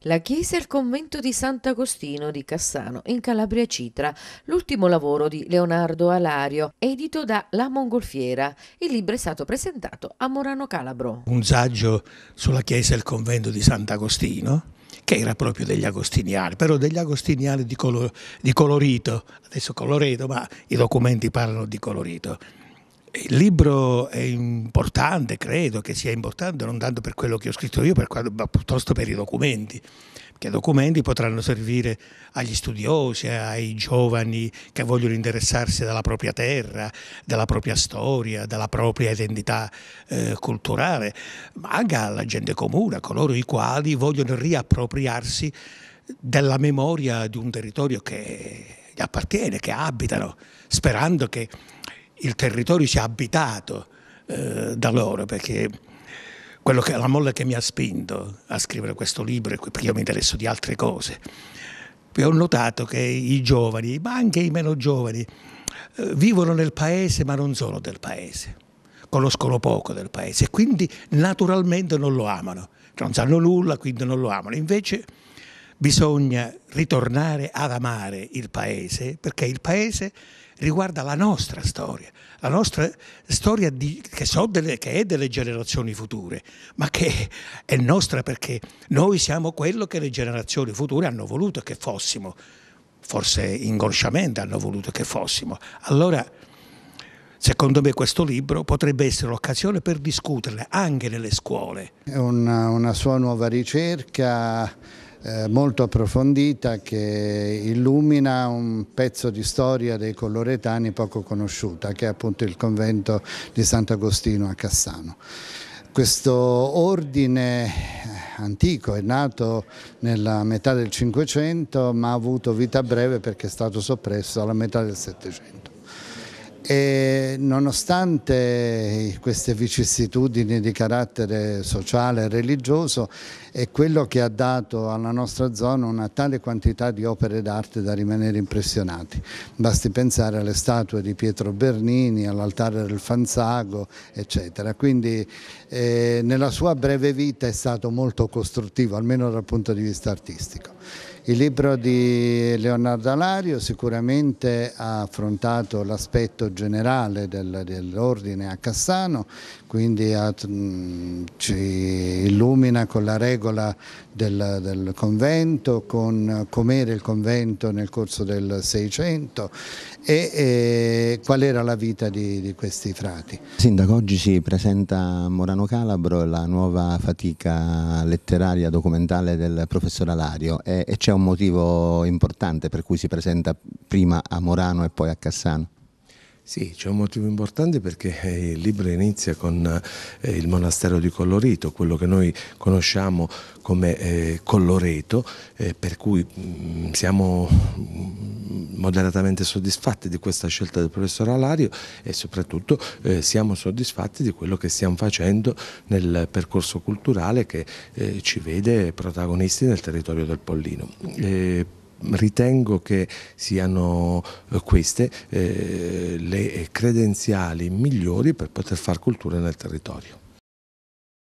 La chiesa e il convento di Sant'Agostino di Cassano, in Calabria Citra, l'ultimo lavoro di Leonardo Alario, edito da La Mongolfiera. Il libro è stato presentato a Morano Calabro. Un saggio sulla chiesa e il convento di Sant'Agostino che era proprio degli agostiniani, però degli agostiniani di, color, di colorito, adesso colorito, ma i documenti parlano di colorito. Il libro è importante, credo che sia importante, non tanto per quello che ho scritto io, quello, ma piuttosto per i documenti, perché documenti potranno servire agli studiosi, ai giovani che vogliono interessarsi della propria terra, della propria storia, della propria identità eh, culturale, ma anche alla gente comune, a coloro i quali vogliono riappropriarsi della memoria di un territorio che gli appartiene, che abitano, sperando che il territorio sia abitato eh, da loro, perché quello che, la molla che mi ha spinto a scrivere questo libro, perché io mi interesso di altre cose, e ho notato che i giovani, ma anche i meno giovani, eh, vivono nel paese ma non sono del paese, conoscono poco del paese e quindi naturalmente non lo amano, cioè non sanno nulla, quindi non lo amano. Invece bisogna ritornare ad amare il paese perché il paese riguarda la nostra storia, la nostra storia di, che, so delle, che, è delle generazioni future, ma che è nostra perché noi siamo quello che le generazioni future hanno voluto che fossimo, forse inconsciamente hanno voluto che fossimo. Allora, secondo me questo libro potrebbe essere l'occasione per discuterne anche nelle scuole. È una, una sua nuova ricerca eh, molto approfondita che illumina un pezzo di storia dei coloretani poco conosciuta, che è appunto il convento di Sant'Agostino a Cassano. Questo ordine eh, antico, è nato nella metà del Cinquecento ma ha avuto vita breve perché è stato soppresso alla metà del Settecento. E nonostante queste vicissitudini di carattere sociale e religioso è quello che ha dato alla nostra zona una tale quantità di opere d'arte da rimanere impressionati. Basti pensare alle statue di Pietro Bernini, all'altare del Fanzago, eccetera. Quindi eh, nella sua breve vita è stato molto costruttivo, almeno dal punto di vista artistico. Il libro di Leonardo Alario sicuramente ha affrontato l'aspetto generale del, dell'ordine a Cassano, quindi ha, mh, ci illumina con la regola del, del convento, con com'era il convento nel corso del Seicento e, e, qual era la vita di, di questi frati. Sindaco, oggi si presenta a Morano Calabro la nuova fatica letteraria documentale del professor Alario. È e c'è un motivo importante per cui si presenta prima a Morano e poi a Cassano. Sì, c'è un motivo importante perché eh, il libro inizia con eh, il monastero di Colorito, quello che noi conosciamo come eh, Colloreto, per cui mm, siamo mm, moderatamente soddisfatti di questa scelta del professor Alario e soprattutto siamo soddisfatti di quello che stiamo facendo nel percorso culturale che ci vede protagonisti nel territorio del Pollino ritengo che siano eh, queste eh, le credenziali migliori per poter fare cultura nel territorio.